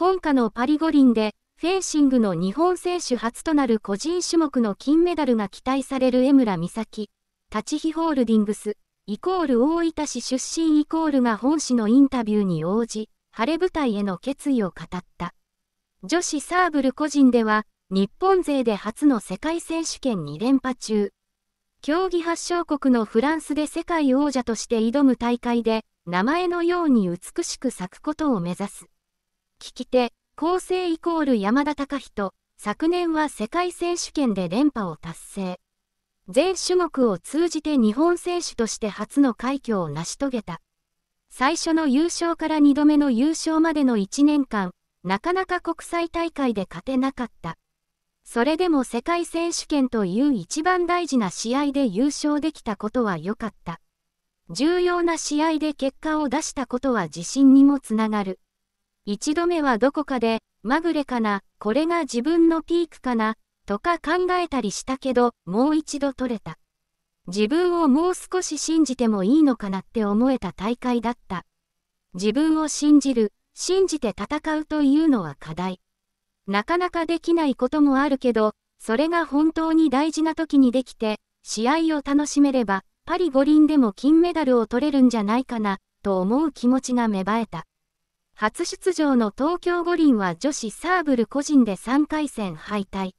今夏のパリ五輪で、フェンシングの日本選手初となる個人種目の金メダルが期待される江村美咲、立ち日ホールディングス、イコール大分市出身イコールが本市のインタビューに応じ、晴れ舞台への決意を語った。女子サーブル個人では、日本勢で初の世界選手権2連覇中。競技発祥国のフランスで世界王者として挑む大会で、名前のように美しく咲くことを目指す。聞き手、構成イコール山田隆人、昨年は世界選手権で連覇を達成。全種目を通じて日本選手として初の快挙を成し遂げた。最初の優勝から2度目の優勝までの1年間、なかなか国際大会で勝てなかった。それでも世界選手権という一番大事な試合で優勝できたことは良かった。重要な試合で結果を出したことは自信にもつながる。一度目はどこかで、まぐれかな、これが自分のピークかな、とか考えたりしたけど、もう一度取れた。自分をもう少し信じてもいいのかなって思えた大会だった。自分を信じる、信じて戦うというのは課題。なかなかできないこともあるけど、それが本当に大事な時にできて、試合を楽しめれば、パリ五輪でも金メダルを取れるんじゃないかな、と思う気持ちが芽生えた。初出場の東京五輪は女子サーブル個人で3回戦敗退。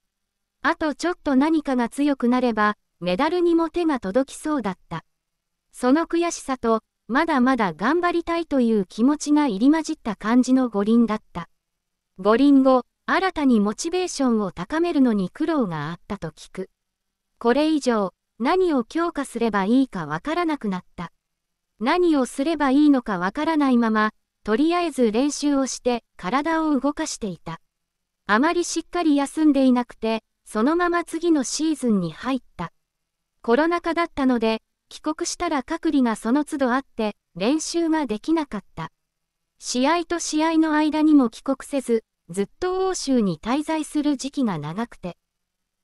あとちょっと何かが強くなれば、メダルにも手が届きそうだった。その悔しさと、まだまだ頑張りたいという気持ちが入り混じった感じの五輪だった。五輪後、新たにモチベーションを高めるのに苦労があったと聞く。これ以上、何を強化すればいいかわからなくなった。何をすればいいのかわからないまま、とりあえず練習をして体を動かしていた。あまりしっかり休んでいなくて、そのまま次のシーズンに入った。コロナ禍だったので、帰国したら隔離がその都度あって、練習ができなかった。試合と試合の間にも帰国せず、ずっと欧州に滞在する時期が長くて、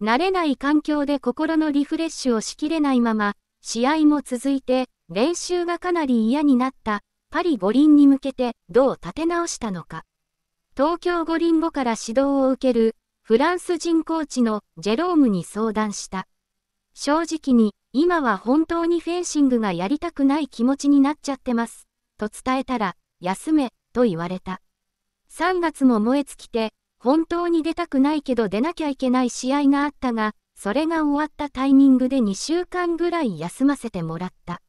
慣れない環境で心のリフレッシュをしきれないまま、試合も続いて、練習がかなり嫌になったパリ五輪に向けてどう立て直したのか。東京五輪後から指導を受けるフランス人コーチのジェロームに相談した。正直に今は本当にフェンシングがやりたくない気持ちになっちゃってます。と伝えたら、休め、と言われた。3月も燃え尽きて、本当に出たくないけど出なきゃいけない試合があったが、それが終わったタイミングで2週間ぐらい休ませてもらった。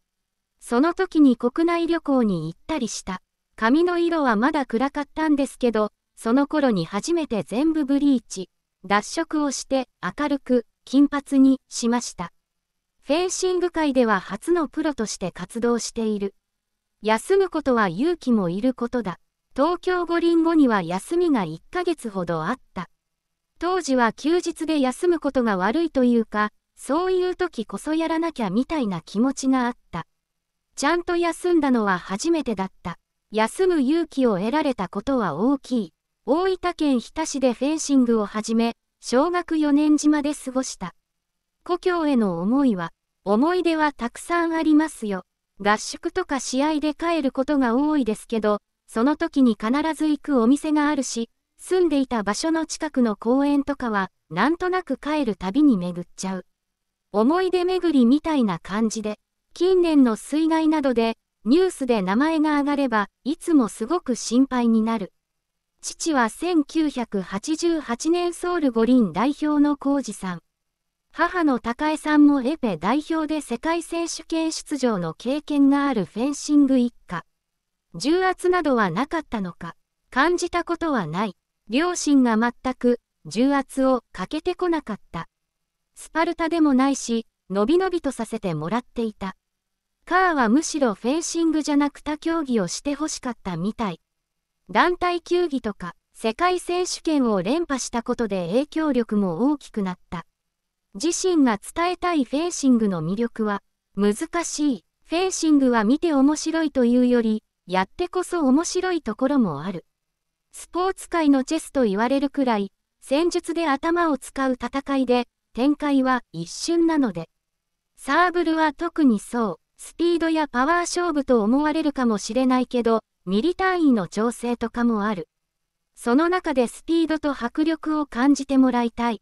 その時に国内旅行に行ったりした。髪の色はまだ暗かったんですけど、その頃に初めて全部ブリーチ、脱色をして明るく金髪にしました。フェンシング界では初のプロとして活動している。休むことは勇気もいることだ。東京五輪後には休みが1ヶ月ほどあった。当時は休日で休むことが悪いというか、そういう時こそやらなきゃみたいな気持ちがあった。ちゃんと休んだのは初めてだった。休む勇気を得られたことは大きい。大分県日田市でフェンシングを始め、小学4年島で過ごした。故郷への思いは、思い出はたくさんありますよ。合宿とか試合で帰ることが多いですけど、その時に必ず行くお店があるし、住んでいた場所の近くの公園とかは、なんとなく帰るたびに巡っちゃう。思い出巡りみたいな感じで。近年の水害などで、ニュースで名前が上がれば、いつもすごく心配になる。父は1988年ソウル五輪代表の浩二さん。母の高江さんもエペ代表で世界選手権出場の経験があるフェンシング一家。重圧などはなかったのか、感じたことはない。両親が全く重圧をかけてこなかった。スパルタでもないし、のびのびとさせてもらっていた。カーはむしろフェンシングじゃなく他競技をしてほしかったみたい。団体球技とか世界選手権を連覇したことで影響力も大きくなった。自身が伝えたいフェンシングの魅力は難しい。フェンシングは見て面白いというより、やってこそ面白いところもある。スポーツ界のチェスと言われるくらい、戦術で頭を使う戦いで、展開は一瞬なので。サーブルは特にそう、スピードやパワー勝負と思われるかもしれないけど、ミリ単位の調整とかもある。その中でスピードと迫力を感じてもらいたい。